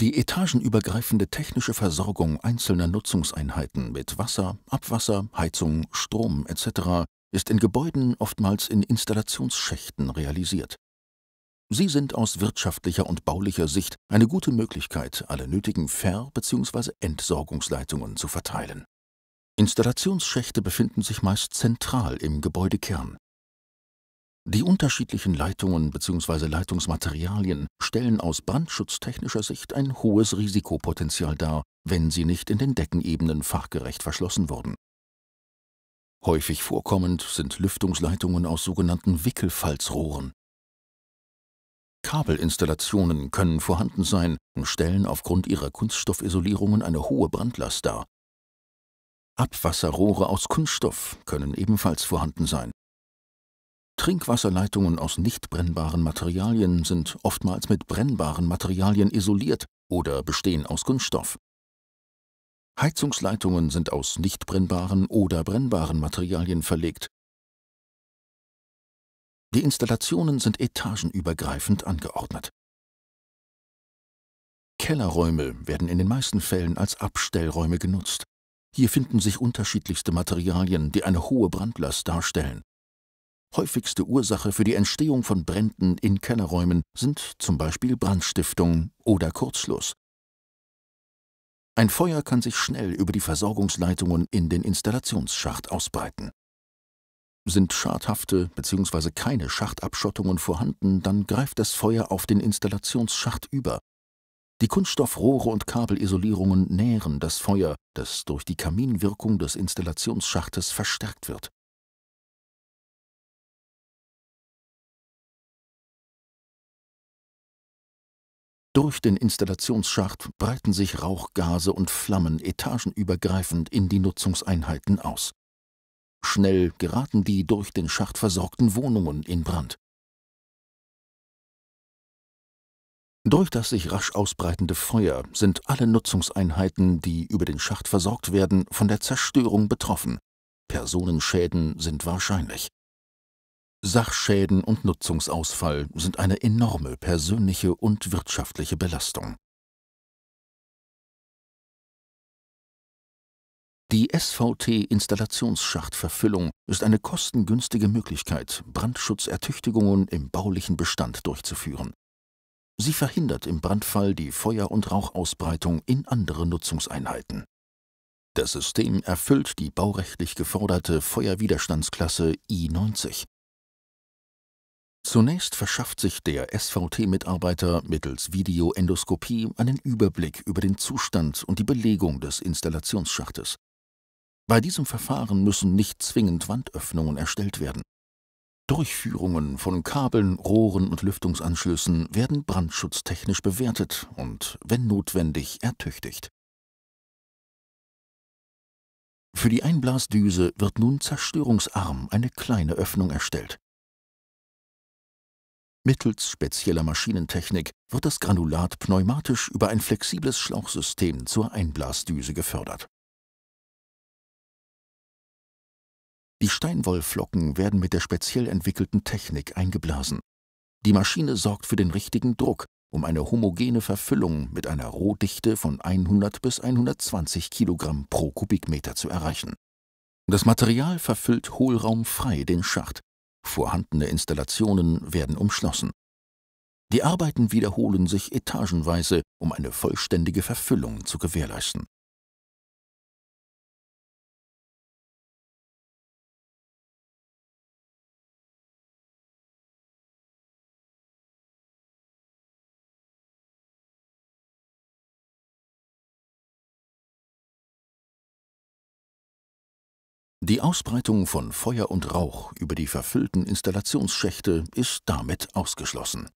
Die etagenübergreifende technische Versorgung einzelner Nutzungseinheiten mit Wasser, Abwasser, Heizung, Strom etc. ist in Gebäuden oftmals in Installationsschächten realisiert. Sie sind aus wirtschaftlicher und baulicher Sicht eine gute Möglichkeit, alle nötigen Ver- bzw. Entsorgungsleitungen zu verteilen. Installationsschächte befinden sich meist zentral im Gebäudekern. Die unterschiedlichen Leitungen bzw. Leitungsmaterialien stellen aus brandschutztechnischer Sicht ein hohes Risikopotenzial dar, wenn sie nicht in den Deckenebenen fachgerecht verschlossen wurden. Häufig vorkommend sind Lüftungsleitungen aus sogenannten Wickelfalzrohren. Kabelinstallationen können vorhanden sein und stellen aufgrund ihrer Kunststoffisolierungen eine hohe Brandlast dar. Abwasserrohre aus Kunststoff können ebenfalls vorhanden sein. Trinkwasserleitungen aus nicht brennbaren Materialien sind oftmals mit brennbaren Materialien isoliert oder bestehen aus Kunststoff. Heizungsleitungen sind aus nicht brennbaren oder brennbaren Materialien verlegt. Die Installationen sind etagenübergreifend angeordnet. Kellerräume werden in den meisten Fällen als Abstellräume genutzt. Hier finden sich unterschiedlichste Materialien, die eine hohe Brandlast darstellen, Häufigste Ursache für die Entstehung von Bränden in Kellerräumen sind zum Beispiel Brandstiftung oder Kurzschluss. Ein Feuer kann sich schnell über die Versorgungsleitungen in den Installationsschacht ausbreiten. Sind schadhafte bzw. keine Schachtabschottungen vorhanden, dann greift das Feuer auf den Installationsschacht über. Die Kunststoffrohre und Kabelisolierungen nähren das Feuer, das durch die Kaminwirkung des Installationsschachtes verstärkt wird. Durch den Installationsschacht breiten sich Rauchgase und Flammen etagenübergreifend in die Nutzungseinheiten aus. Schnell geraten die durch den Schacht versorgten Wohnungen in Brand. Durch das sich rasch ausbreitende Feuer sind alle Nutzungseinheiten, die über den Schacht versorgt werden, von der Zerstörung betroffen. Personenschäden sind wahrscheinlich. Sachschäden und Nutzungsausfall sind eine enorme persönliche und wirtschaftliche Belastung. Die SVT-Installationsschachtverfüllung ist eine kostengünstige Möglichkeit, Brandschutzertüchtigungen im baulichen Bestand durchzuführen. Sie verhindert im Brandfall die Feuer- und Rauchausbreitung in andere Nutzungseinheiten. Das System erfüllt die baurechtlich geforderte Feuerwiderstandsklasse I90 Zunächst verschafft sich der SVT-Mitarbeiter mittels Videoendoskopie einen Überblick über den Zustand und die Belegung des Installationsschachtes. Bei diesem Verfahren müssen nicht zwingend Wandöffnungen erstellt werden. Durchführungen von Kabeln, Rohren und Lüftungsanschlüssen werden brandschutztechnisch bewertet und, wenn notwendig, ertüchtigt. Für die Einblasdüse wird nun zerstörungsarm eine kleine Öffnung erstellt. Mittels spezieller Maschinentechnik wird das Granulat pneumatisch über ein flexibles Schlauchsystem zur Einblasdüse gefördert. Die Steinwollflocken werden mit der speziell entwickelten Technik eingeblasen. Die Maschine sorgt für den richtigen Druck, um eine homogene Verfüllung mit einer Rohdichte von 100 bis 120 kg pro Kubikmeter zu erreichen. Das Material verfüllt hohlraumfrei den Schacht, Vorhandene Installationen werden umschlossen. Die Arbeiten wiederholen sich etagenweise, um eine vollständige Verfüllung zu gewährleisten Die Ausbreitung von Feuer und Rauch über die verfüllten Installationsschächte ist damit ausgeschlossen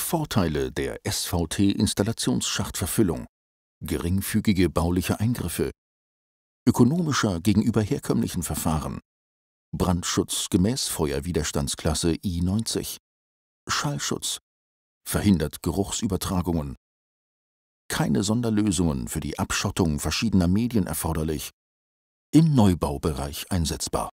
Vorteile der SVT-Installationsschachtverfüllung, geringfügige bauliche Eingriffe, ökonomischer gegenüber herkömmlichen Verfahren, Brandschutz gemäß Feuerwiderstandsklasse I90, Schallschutz, verhindert Geruchsübertragungen, keine Sonderlösungen für die Abschottung verschiedener Medien erforderlich, im Neubaubereich einsetzbar.